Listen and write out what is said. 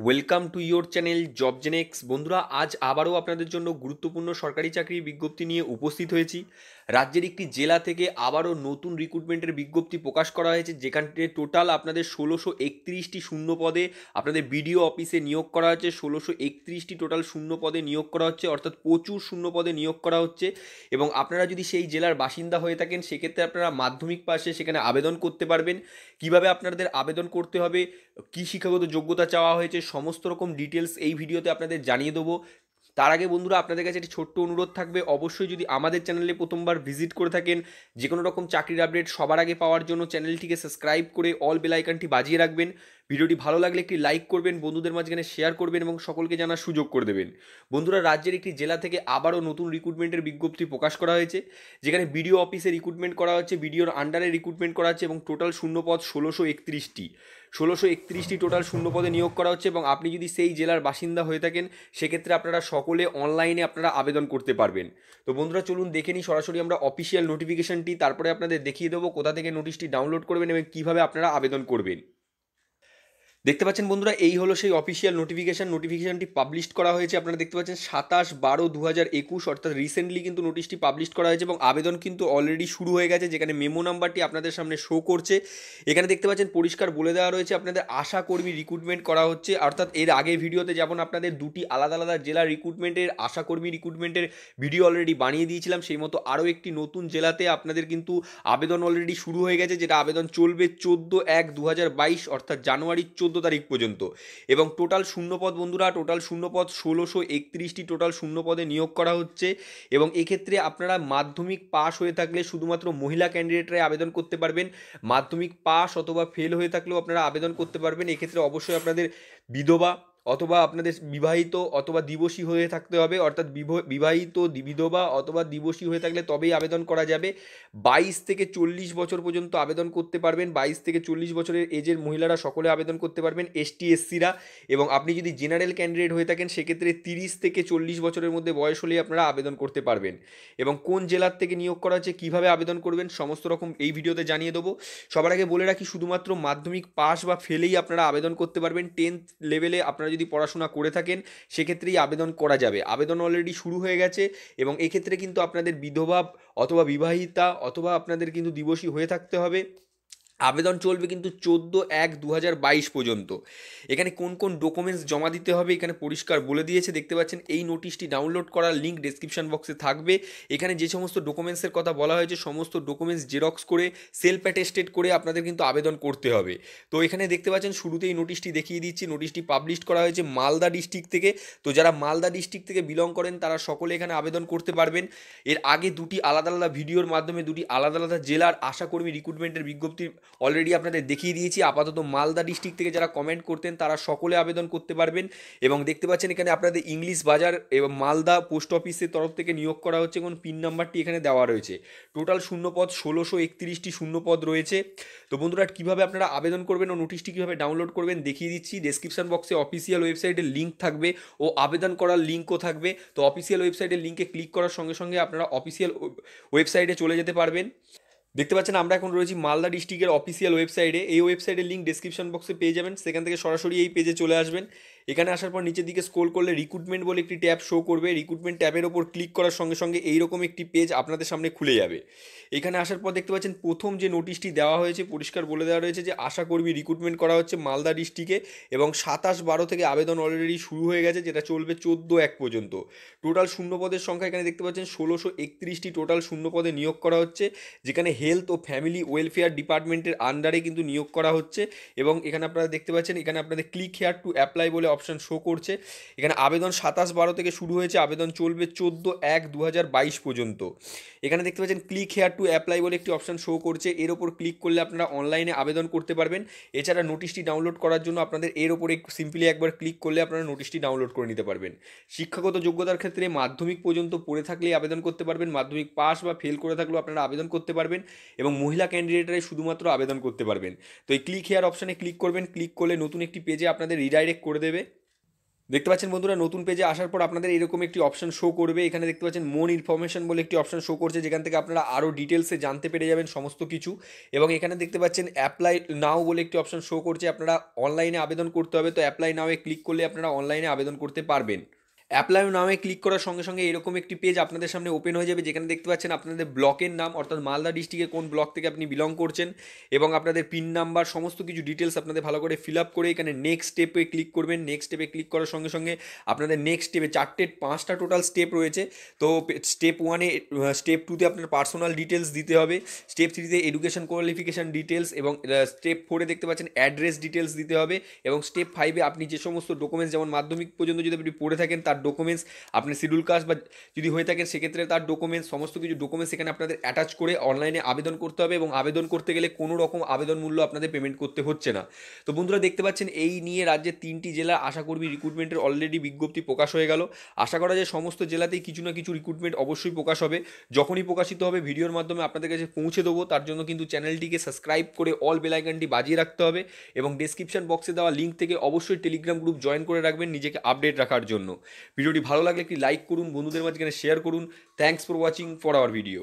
welcome to your channel job Genex বন্ধুরা আজ আবারও আপনাদের জন্য গুরুত্বপূর্ণ সরকারি চাকরির বিজ্ঞপ্তি নিয়ে উপস্থিত হয়েছি রাজ্যের একটি জেলা থেকে আবারও নতুন রিক্রুটমেন্টের বিজ্ঞপ্তি প্রকাশ করা হয়েছে যেখানে টোটাল আপনাদের ষোলোশো একত্রিশটি শূন্য পদে আপনাদের বিডিও অফিসে নিয়োগ করা হচ্ছে ষোলোশো একত্রিশটি টোটাল শূন্য পদে নিয়োগ করা হচ্ছে অর্থাৎ প্রচুর শূন্য পদে নিয়োগ করা হচ্ছে এবং আপনারা যদি সেই জেলার বাসিন্দা হয়ে থাকেন সেক্ষেত্রে আপনারা মাধ্যমিক পাশে সেখানে আবেদন করতে পারবেন কিভাবে আপনাদের আবেদন করতে হবে কি শিক্ষাগত যোগ্যতা চাওয়া হয়েছে সমস্ত রকম ডিটেলস এই ভিডিওতে আপনাদের জানিয়ে দেবো তার আগে বন্ধুরা আপনাদের কাছে একটি ছোট্ট অনুরোধ থাকবে অবশ্যই যদি আমাদের চ্যানেলে প্রথমবার ভিজিট করে থাকেন যে কোনো রকম চাকরির আপডেট সবার আগে পাওয়ার জন্য চ্যানেলটিকে সাবস্ক্রাইব করে অল বেলাইকানটি বাজিয়ে রাখবেন ভিডিওটি ভালো লাগলে একটি লাইক করবেন বন্ধুদের মাঝখানে শেয়ার করবেন এবং সকলকে জানার সুযোগ করে দেবেন বন্ধুরা রাজ্যের একটি জেলা থেকে আবারও নতুন রিক্রুটমেন্টের বিজ্ঞপ্তি প্রকাশ করা হয়েছে যেখানে বিডিও অফিসে রিক্রুটমেন্ট করা হচ্ছে বিডিওর আন্ডারে রিক্রুটমেন্ট করা হচ্ছে এবং টোটাল শূন্যপদ ষোলোশো একত্রিশটি ষোলোশো একত্রিশটি টোটাল শূন্যপদে নিয়োগ করা হচ্ছে এবং আপনি যদি সেই জেলার বাসিন্দা হয়ে থাকেন সেক্ষেত্রে আপনারা সকলে অনলাইনে আপনারা আবেদন করতে পারবেন তো বন্ধুরা চলুন দেখে নিই সরাসরি আমরা অফিসিয়াল নোটিফিকেশনটি তারপরে আপনাদের দেখিয়ে দেবো কোথা থেকে নোটিশটি ডাউনলোড করবেন এবং কীভাবে আপনারা আবেদন করবেন দেখতে পাচ্ছেন বন্ধুরা এই হলো সেই অফিসিয়াল নোটিফিকেশান নোটিফিকেশানটি পাবলিশ করা হয়েছে আপনারা দেখতে পাচ্ছেন সাতাশ বারো দু হাজার একুশ অর্থাৎ রিসেন্টলি কিন্তু নোটিশটি পাবলিশ করা হয়েছে এবং আবেদন কিন্তু অলরেডি শুরু হয়ে গেছে যেখানে মেমো নাম্বারটি আপনাদের সামনে শো করছে এখানে দেখতে পাচ্ছেন পরিষ্কার বলে দেওয়া রয়েছে আপনাদের আশা কর্মী রিক্রুটমেন্ট করা হচ্ছে অর্থাৎ এর আগে ভিডিওতে যেমন আপনাদের দুটি আলাদা আলাদা জেলা রিক্রুটমেন্টের আশা কর্মী রিক্রুটমেন্টের ভিডিও অলরেডি বানিয়ে দিয়েছিলাম সেই মতো আরও একটি নতুন জেলাতে আপনাদের কিন্তু আবেদন অলরেডি শুরু হয়ে গেছে যেটা আবেদন চলবে চোদ্দো এক দু অর্থাৎ জানুয়ারি চোদ্দ চোদ্দো তারিখ পর্যন্ত এবং টোটাল শূন্যপদ বন্ধুরা টোটাল শূন্যপদ ষোলোশো একত্রিশটি টোটাল শূন্যপদে নিয়োগ করা হচ্ছে এবং এক্ষেত্রে আপনারা মাধ্যমিক পাশ হয়ে থাকলে শুধুমাত্র মহিলা ক্যান্ডিডেটরাই আবেদন করতে পারবেন মাধ্যমিক পাশ অথবা ফেল হয়ে থাকলেও আপনারা আবেদন করতে পারবেন এক্ষেত্রে অবশ্যই আপনাদের বিধবা অথবা আপনাদের বিবাহিত অথবা দিবসী হয়ে থাকতে হবে অর্থাৎ বিবাহিত বিধবা অথবা দিবসী হয়ে থাকলে তবেই আবেদন করা যাবে বাইশ থেকে চল্লিশ বছর পর্যন্ত আবেদন করতে পারবেন বাইশ থেকে চল্লিশ বছরের এজের মহিলারা সকলে আবেদন করতে পারবেন এসটি এসসিরা এবং আপনি যদি জেনারেল ক্যান্ডিডেট হয়ে থাকেন সেক্ষেত্রে তিরিশ থেকে চল্লিশ বছরের মধ্যে বয়স হলেই আপনারা আবেদন করতে পারবেন এবং কোন জেলার থেকে নিয়োগ করা হচ্ছে কীভাবে আবেদন করবেন সমস্ত রকম এই ভিডিওতে জানিয়ে দেবো সবার আগে বলে রাখি শুধুমাত্র মাধ্যমিক পাস বা ফেলেই আপনারা আবেদন করতে পারবেন টেন্থ লেভেলে আপনারা যদি পড়াশোনা করে থাকেন সেক্ষেত্রেই আবেদন করা যাবে আবেদন অলরেডি শুরু হয়ে গেছে এবং এক্ষেত্রে কিন্তু আপনাদের বিধবা অথবা বিবাহিতা অথবা আপনাদের কিন্তু দিবসী হয়ে থাকতে হবে আবেদন চলবে কিন্তু চোদ্দো এক দু পর্যন্ত এখানে কোন কোন ডকুমেন্টস জমা দিতে হবে এখানে পরিষ্কার বলে দিয়েছে দেখতে পাচ্ছেন এই নোটিশটি ডাউনলোড করার লিঙ্ক ডিসক্রিপশান বক্সে থাকবে এখানে যে সমস্ত ডকুমেন্টসের কথা বলা হয়েছে সমস্ত ডকুমেন্টস জেরক্স করে সেলফ অ্যাটেস্টেড করে আপনাদের কিন্তু আবেদন করতে হবে তো এখানে দেখতে পাচ্ছেন শুরুতেই নোটিশটি দেখিয়ে দিচ্ছি নোটিশটি পাবলিশ করা হয়েছে মালদা ডিস্ট্রিক্ট থেকে তো যারা মালদা ডিস্ট্রিক্ট থেকে বিলং করেন তারা সকলে এখানে আবেদন করতে পারবেন এর আগে দুটি আলাদা আলাদা ভিডিওর মাধ্যমে দুটি আলাদা আলাদা জেলার আশাকর্মী রিক্রুটমেন্টের বিজ্ঞপ্তির অলরেডি আপনাদের দেখিয়ে দিয়েছি আপাতত মালদা ডিস্ট্রিক্ট থেকে যারা কমেন্ট করতেন তারা সকলে আবেদন করতে পারবেন এবং দেখতে পাচ্ছেন এখানে আপনাদের ইংলিশ বাজার এবং মালদা পোস্ট অফিসের তরফ থেকে নিয়োগ করা হচ্ছে এবং পিন নাম্বারটি এখানে দেওয়া রয়েছে টোটাল শূন্যপদ ষোলোশো একত্রিশটি শূন্যপদ রয়েছে তো বন্ধুরা কীভাবে আপনারা আবেদন করবেন ও নোটিশটি কীভাবে ডাউনলোড করবেন দেখিয়ে দিচ্ছি ডেসক্রিপশন বক্সে অফিসিয়াল ওয়েবসাইটের লিঙ্ক থাকবে ও আবেদন করার লিঙ্কও থাকবে তো অফিসিয়াল ওয়েবসাইটের লিঙ্কে ক্লিক করার সঙ্গে সঙ্গে আপনারা অফিসিয়াল ওয়েবসাইটে চলে যেতে পারবেন দেখতে পাচ্ছেন আমরা এখন রয়েছি মালদা ডিস্ট্রিক্টের অফিসিয়াল ওয়েবসাইটে এই ওয়েবসাইটের লিঙ্ক ডিসক্রিপশন বক্সে পেয়ে যাবেন সেখান থেকে সরাসরি এই পেজে চলে আসবেন এখানে আসার পর নিচের দিকে স্ক্রোল করলে রিক্রুটমেন্ট বলে একটি ট্যাব শো করবে রিক্রুটমেন্ট ট্যাবের ওপর ক্লিক করার সঙ্গে সঙ্গে এইরকম একটি পেজ আপনাদের সামনে খুলে যাবে এখানে আসার পর দেখতে পাচ্ছেন প্রথম যে নোটিশটি দেওয়া হয়েছে পরিষ্কার বলে দেওয়া রয়েছে যে আশাকর্মী রিক্রুটমেন্ট করা হচ্ছে মালদা ডিস্ট্রিক্টে এবং সাতাশ বারো থেকে আবেদন অলরেডি শুরু হয়ে গেছে যেটা চলবে চোদ্দো এক পর্যন্ত টোটাল শূন্যপদের সংখ্যা এখানে দেখতে পাচ্ছেন ষোলোশো একত্রিশটি টোটাল শূন্য পদে নিয়োগ করা হচ্ছে যেখানে হেলথ ও ফ্যামিলি ওয়েলফেয়ার ডিপার্টমেন্টের আন্ডারে কিন্তু নিয়োগ করা হচ্ছে এবং এখানে আপনারা দেখতে পাচ্ছেন এখানে আপনাদের ক্লিক হেয়ার টু অ্যাপ্লাই বলে অপশান শো করছে এখানে আবেদন সাতাশ বারো থেকে শুরু হয়েছে আবেদন চলবে চোদ্দো এক দু পর্যন্ত এখানে দেখতে পাচ্ছেন ক্লিক হেয়ার টু অ্যাপ্লাই বলে একটি অপশান শো করছে এর ওপর ক্লিক করলে আপনারা অনলাইনে আবেদন করতে পারবেন এছাড়া নোটিশটি ডাউনলোড করার জন্য আপনাদের এর ওপরে সিম্পলি একবার ক্লিক করলে আপনারা নোটিশটি ডাউনলোড করে নিতে পারবেন শিক্ষাগত যোগ্যতার ক্ষেত্রে মাধ্যমিক পর্যন্ত পড়ে থাকলেই আবেদন করতে পারবেন মাধ্যমিক পাস বা ফেল করে থাকলেও আপনারা আবেদন করতে পারবেন এবং মহিলা ক্যান্ডিডেটরাই শুধুমাত্র আবেদন করতে পারবেন তো এই ক্লিক হেয়ার অপশানে ক্লিক করবেন ক্লিক করলে নতুন একটি পেজে আপনাদের রিডাইরেক্ট করে দেবে দেখতে পাচ্ছেন বন্ধুরা নতুন পেজে আসার পর আপনাদের এরকম একটি অপশন শো করবে এখানে দেখতে পাচ্ছেন মোন ইনফরমেশন বলে একটি অপশন শো করছে যেখান থেকে আপনারা আরও ডিটেলসে জানতে পেরে যাবেন সমস্ত কিছু এবং এখানে দেখতে পাচ্ছেন অ্যাপ্লাই নাও বলে একটি অপশন শো করছে আপনারা অনলাইনে আবেদন করতে হবে তো অ্যাপ্লাই নাওয়ে ক্লিক করলে আপনারা অনলাইনে আবেদন করতে পারবেন অ্যাপ্লাই নামে ক্লিক করার সঙ্গে সঙ্গে এরকম একটি পেজ আপনাদের সামনে ওপেন হয়ে যাবে যেখানে দেখতে পাচ্ছেন আপনাদের ব্লকের নাম অর্থাৎ মালদা ডিস্ট্রিক্টে কোন ব্লক থেকে আপনি বিলং করছেন এবং আপনাদের পিন নাম্বার সমস্ত কিছু ডিটেলস আপনাদের ভালো করে ফিল আপ করে এখানে নেক্সট স্টেপে ক্লিক করবেন নেক্সট স্টেপে ক্লিক করার সঙ্গে সঙ্গে আপনাদের নেক্সট স্টেপে চারটে পাঁচটা টোটাল স্টেপ রয়েছে তো স্টেপ ওয়ানে স্টেপ টুতে আপনার পার্সোনাল ডিটেলস দিতে হবে স্টেপ থ্রিতে এডুকেশন কোয়ালিফিকেশান ডিটেলস এবং স্টেপ ফোরে দেখতে পাচ্ছেন অ্যাড্রেস ডিটেলস দিতে হবে এবং স্টেপ ফাইভে আপনি যে সমস্ত ডকুমেন্টস যেমন মাধ্যমিক পর্যন্ত যদি আপনি পড়ে থাকেন তার ডকুমেন্টস আপনি শিডিউল কাস্ট বা যদি হয়ে থাকে সেক্ষেত্রে তার ডকুমেন্টস সমস্ত কিছু ডকুমেন্টস সেখানে আপনাদের অ্যাটাচ করে অনলাইনে আবেদন করতে হবে এবং আবেদন করতে গেলে কোনো রকম আবেদন মূল্য আপনাদের পেমেন্ট করতে হচ্ছে না তো বন্ধুরা দেখতে পাচ্ছেন এই নিয়ে রাজ্যের তিনটি জেলা আশাকর্মী রিক্রুটমেন্টের অলরেডি বিজ্ঞপ্তি প্রকাশ হয়ে গেল আশা করা যায় সমস্ত জেলাতেই কিছু না কিছু রিক্রুটমেন্ট অবশ্যই প্রকাশ হবে যখনই প্রকাশিত হবে ভিডিওর মাধ্যমে আপনাদের কাছে পৌঁছে দেবো তার জন্য কিন্তু চ্যানেলটিকে সাবস্ক্রাইব করে অল বেলাইকানটি বাজিয়ে রাখতে হবে এবং ডিসক্রিপশন বক্সে দেওয়া লিঙ্ক থেকে অবশ্যই টেলিগ্রাম গ্রুপ জয়েন করে রাখবেন নিজেকে আপডেট রাখার জন্য ভিডিওটি ভালো লাগলে একটি লাইক করুন বন্ধুদের মাঝখানে শেয়ার করুন thanks for watching for our video